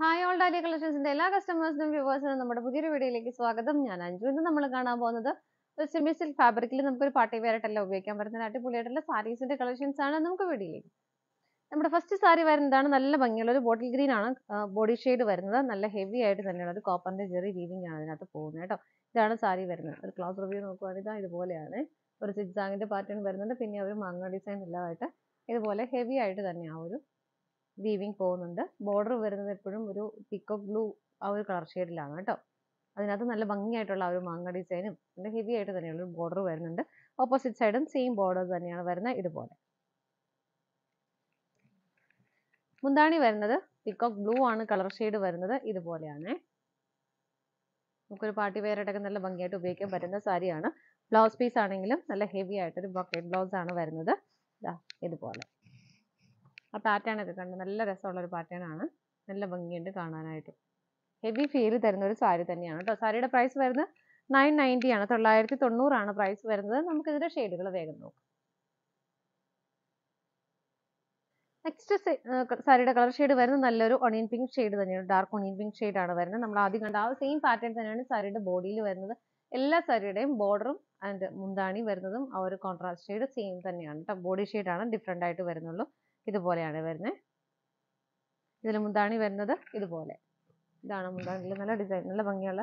hi all ഡാലി കളക്ഷൻസിന്റെ എല്ലാ കസ്റ്റമേഴ്സിനും വ്യൂവേഴ്സിനും നമ്മുടെ പുതിയൊരു വീഡിയോയിലേക്ക് സ്വാഗതം ഞാൻ അഞ്ചു ഇന്ന് നമ്മൾ കാണാൻ പോകുന്നത് സെമി സിൽക്ക് ഫാബ്രിക്കിൽ നമുക്കൊരു പാർട്ടി വെയർ ഉപയോഗിക്കാൻ പറ്റുന്ന അടിപൊളിയായിട്ടുള്ള സാരീസിന്റെ കളക്ഷൻസ് ആണ് നമുക്ക് വീഡിയോയിലേക്ക് നമ്മുടെ ഫസ്റ്റ് സാരി വരുന്നതാണ് നല്ല ഭംഗിയുള്ള ഒരു ബോട്ടിൽ ഗ്രീൻ ആണ് ബോഡി ഷെയ്ഡ് വരുന്നത് നല്ല ഹെവി ആയിട്ട് തന്നെയാണ് ഒരു കോപ്പറിന്റെ ജെറി വീവിംഗ് ആണ് അതിനകത്ത് പോകുന്നത് കേട്ടോ ഇതാണ് സാരി വരുന്നത് ഒരു ക്ലോസ് റിവ്യൂ നോക്കുവാണെങ്കിൽ ഇതാ ഇതുപോലെയാണ് ഒരു സിഗ്സാങ്ങിന്റെ പാറ്റേൺ വരുന്നുണ്ട് പിന്നെ ഒരു മാങ്ങ ഡിസൈൻ എല്ലാമായിട്ട് ഇതുപോലെ ഹെവി ആയിട്ട് തന്നെ ആ ഒരു വീവിങ് പോകുന്നുണ്ട് ബോർഡർ വരുന്നത് എപ്പോഴും ഒരു പിക്കോക്ക് ബ്ലൂ ആ ഒരു കളർ ഷെയ്ഡിലാണ് കേട്ടോ അതിനകത്ത് നല്ല ഭംഗിയായിട്ടുള്ള ഒരു മാങ്ങ ഡിസൈനും പിന്നെ ഹെവി ആയിട്ട് തന്നെയുള്ള ഒരു ബോർഡർ വരുന്നുണ്ട് ഓപ്പോസിറ്റ് സൈഡും സെയിം ബോർഡർ തന്നെയാണ് വരുന്നത് ഇതുപോലെ മുന്താണി വരുന്നത് പിക്കോക്ക് ബ്ലൂ ആണ് കളർ ഷെയ്ഡ് വരുന്നത് ഇതുപോലെയാണ് നമുക്കൊരു പാർട്ടി വെയറായിട്ടൊക്കെ നല്ല ഭംഗിയായിട്ട് ഉപയോഗിക്കാൻ പറ്റുന്ന സാരിയാണ് ബ്ലൗസ് പീസ് ആണെങ്കിലും നല്ല ഹെവി ആയിട്ടൊരു ബക്കറ്റ് ബ്ലൗസ് ആണ് വരുന്നത് ഇതുപോലെ ആ ഒക്കെ കണ്ട് നല്ല രസമുള്ളൊരു പാറ്റേണാണ് നല്ല ഭംഗിയുണ്ട് കാണാനായിട്ട് ഹെവി ഫീൽ തരുന്ന ഒരു സാരി തന്നെയാണ് കേട്ടോ സാരിയുടെ പ്രൈസ് വരുന്നത് നയൻ നയൻറ്റി ആണ് തൊള്ളായിരത്തി തൊണ്ണൂറാണ് പ്രൈസ് വരുന്നത് നമുക്കിതിൻ്റെ ഷെയ്ഡുകൾ വേഗം നോക്കാം നെക്സ്റ്റ് സാരിയുടെ കളർ ഷെയ്ഡ് വരുന്നത് നല്ലൊരു ഒണിയൻ പിങ്ക് ഷെയ്ഡ് തന്നെയാണ് ഡാർക്ക് ഒണിയൻ പിങ്ക് ഷെയ്ഡ് ആണ് വരുന്നത് നമ്മൾ ആദ്യം കണ്ട ആ സെയിം പാറ്റേൺ തന്നെയാണ് സാരിയുടെ ബോഡിയിൽ വരുന്നത് എല്ലാ സാരിയുടെയും ബോർഡറും ആൻഡ് മുന്താണി വരുന്നതും ആ ഒരു കോൺട്രാസ്റ്റ് ഷെയ്ഡ് സെയിം തന്നെയാണ് കേട്ടോ ബോഡി ഷെയ്ഡാണ് ഡിഫറെൻ്റ് ആയിട്ട് വരുന്നുള്ളൂ ഇതുപോലെയാണ് വരുന്നത് ഇതിൽ മുന്താണി വരുന്നത് ഇതുപോലെ ഇതാണ് മുന്താണിയിൽ നല്ല ഡിസൈൻ നല്ല ഭംഗിയുള്ള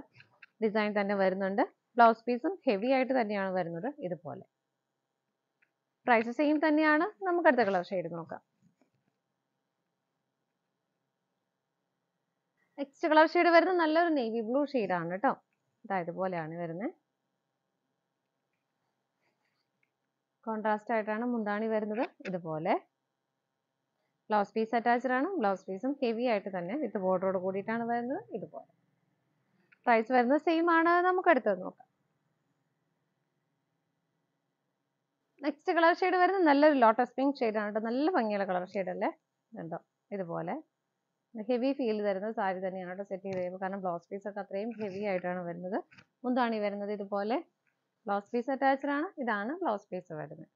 ഡിസൈൻ തന്നെ വരുന്നുണ്ട് ബ്ലൗസ് പീസും ഹെവി ആയിട്ട് തന്നെയാണ് വരുന്നത് ഇതുപോലെ പ്രൈസ് സെയിം തന്നെയാണ് നമുക്ക് അടുത്ത കളർ ഷെയ്ഡ് നോക്കാം നെക്സ്റ്റ് കളർ ഷെയ്ഡ് വരുന്നത് നല്ലൊരു നേവി ബ്ലൂ ആണ് കേട്ടോ ഇതാ ഇതുപോലെയാണ് വരുന്നത് കോൺട്രാസ്റ്റ് ആയിട്ടാണ് മുന്താണി വരുന്നത് ഇതുപോലെ ബ്ലൗസ് പീസ് അറ്റാച്ച്ഡ് ആണ് ബ്ലൗസ് പീസും ഹെവി ആയിട്ട് തന്നെ വിത്ത് ബോർഡറോട് കൂടിയിട്ടാണ് വരുന്നത് ഇതുപോലെ പ്രൈസ് വരുന്നത് സെയിം ആണ് നമുക്ക് അടുത്തത് നോക്കാം നെക്സ്റ്റ് കളർ ഷെയ്ഡ് വരുന്നത് നല്ലൊരു ലോട്ടസ് പിങ്ക് ഷെയ്ഡാണ് കേട്ടോ നല്ല ഭംഗിയുള്ള കളർ ഷെയ്ഡ് അല്ലേ ഉണ്ടോ ഇതുപോലെ ഹെവി ഫീൽ തരുന്ന സാരി തന്നെയാണ് കേട്ടോ സെറ്റ് ചെയ്ത് കഴിയുമ്പോൾ കാരണം ബ്ലൗസ് പീസ് ഒക്കെ അത്രയും ഹെവി ആയിട്ടാണ് വരുന്നത് മുന്താണി വരുന്നത് ഇതുപോലെ ബ്ലൗസ് പീസ് അറ്റാച്ച്ഡ് ആണ് ഇതാണ് ബ്ലൗസ് പീസ് വരുന്നത്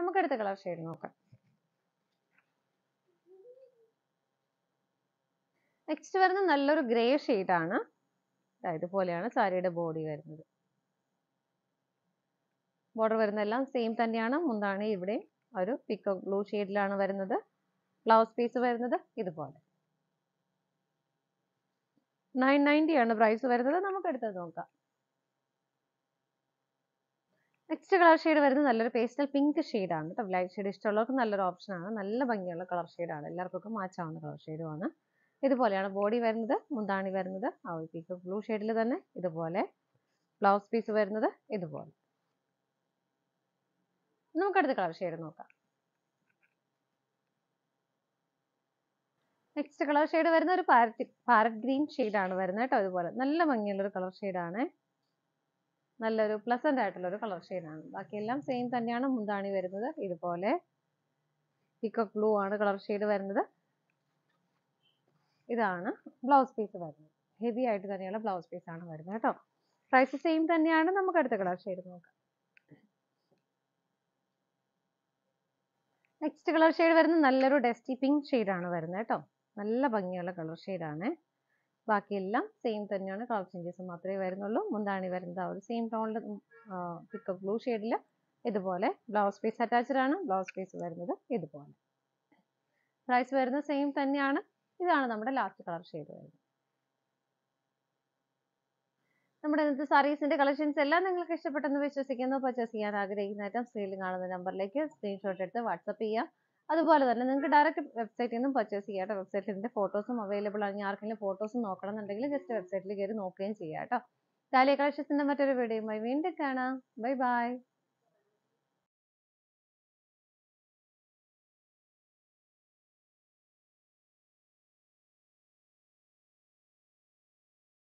നമുക്ക് അടുത്ത കളർ ഷെയ്ഡ് നോക്കാം നെക്സ്റ്റ് വരുന്ന നല്ലൊരു ഗ്രേ ആണ് ഇതുപോലെയാണ് സാരിയുടെ ബോഡി വരുന്നത് ബോർഡർ വരുന്ന എല്ലാം സെയിം തന്നെയാണ് മുന്താണ് ഇവിടെ ഒരു പിക്ക് ബ്ലൂ ഷെയ്ഡിലാണ് വരുന്നത് ബ്ലൗസ് പീസ് വരുന്നത് ഇതുപോലെ നയൻ നയൻറ്റി ആണ് പ്രൈസ് വരുന്നത് നമുക്ക് എടുത്തത് നോക്കാം നെക്സ്റ്റ് കളർ ഷെയ്ഡ് വരുന്നത് നല്ലൊരു പേസ്റ്റൽ പിങ്ക് ഷെയ്ഡാണ് കേട്ടോ ലൈറ്റ് ഷെയ്ഡ് ഇഷ്ടമുള്ളവർക്ക് നല്ലൊരു ഓപ്ഷനാണ് നല്ല ഭംഗിയുള്ള കളർ ഷെയ്ഡാണ് എല്ലാവർക്കും മാച്ചാവുന്ന കളർ ഷെയ്ഡുമാണ് ഇതുപോലെയാണ് ബോഡി വരുന്നത് മുന്താണി വരുന്നത് ആ ഒരു ബ്ലൂ ഷെയ്ഡിൽ തന്നെ ഇതുപോലെ ബ്ലൗസ് പീസ് വരുന്നത് ഇതുപോലെ നമുക്ക് അടുത്ത കളർ ഷെയ്ഡ് നോക്കാം നെക്സ്റ്റ് കളർ ഷെയ്ഡ് വരുന്ന ഒരു പാരറ്റ് പാരറ്റ് ഗ്രീൻ ആണ് വരുന്നത് കേട്ടോ ഇതുപോലെ നല്ല ഭംഗിയുള്ളൊരു കളർ ഷെയ്ഡാണ് നല്ലൊരു പ്ലസന്റ് ആയിട്ടുള്ളൊരു കളർ ഷെയ്ഡാണ് ബാക്കിയെല്ലാം സെയിം തന്നെയാണ് മുന്താണി വരുന്നത് ഇതുപോലെ പിക്കോക്ക് ബ്ലൂ ആണ് കളർ ഷെയ്ഡ് വരുന്നത് ഇതാണ് ബ്ലൗസ് പീസ് വരുന്നത് ഹെവി ആയിട്ട് തന്നെയുള്ള ബ്ലൗസ് പീസ് ആണ് വരുന്നത് കേട്ടോ പ്രൈസ് സെയിം തന്നെയാണ് നമുക്ക് അടുത്ത കളർ ഷെയ്ഡ് നോക്കാം നെക്സ്റ്റ് കളർ ഷെയ്ഡ് വരുന്നത് നല്ലൊരു ഡസ്റ്റി പിങ്ക് ആണ് വരുന്നത് കേട്ടോ നല്ല ഭംഗിയുള്ള കളർ ഷെയ്ഡാണ് ബാക്കിയെല്ലാം സെയിം തന്നെയാണ് കളർ ചേഞ്ചസ് മാത്രമേ വരുന്നുള്ളൂ മുന്താണി വരുന്നത് ആ ഒരു സെയിം ടോണിൽ പിക്ക് ബ്ലൂ ഷെയ്ഡിൽ ഇതുപോലെ ബ്ലൗസ് പീസ് അറ്റാച്ച്ഡ് ആണ് ബ്ലൗസ് പീസ് വരുന്നത് ഇതുപോലെ പ്രൈസ് വരുന്നത് സെയിം തന്നെയാണ് ഇതാണ് നമ്മുടെ ലാസ്റ്റ് കളർ ഷെയ്ഡ് നമ്മുടെ ഇന്നത്തെ സാറീസിന്റെ കളക്ഷൻസ് എല്ലാം നിങ്ങൾക്ക് ഇഷ്ടപ്പെട്ടെന്ന് വിശ്വസിക്കുന്നു പർച്ചേസ് ചെയ്യാൻ ആഗ്രഹിക്കുന്ന ഐറ്റം സ്ക്രീനിൽ കാണുന്ന നമ്പറിലേക്ക് സ്ക്രീൻഷോട്ട് എടുത്ത് വാട്സപ്പ് ചെയ്യാം അതുപോലെ തന്നെ നിങ്ങൾക്ക് ഡയറക്റ്റ് വെബ്സൈറ്റിൽ നിന്നും പർച്ചേസ് ചെയ്യാം വെബ്സൈറ്റിന്റെ ഫോട്ടോസും അവൈലബിൾ ആണ് ആർക്കെങ്കിലും ഫോട്ടോസും നോക്കണം എന്നുണ്ടെങ്കിൽ ജസ്റ്റ് വെബ്സൈറ്റിൽ കയറി നോക്കുകയും ചെയ്യാം കേട്ടോ ഡാലിയ കളക്ഷൻസിന്റെ മറ്റൊരു വീഡിയോ വീണ്ടും കാണാം ബൈ ബൈ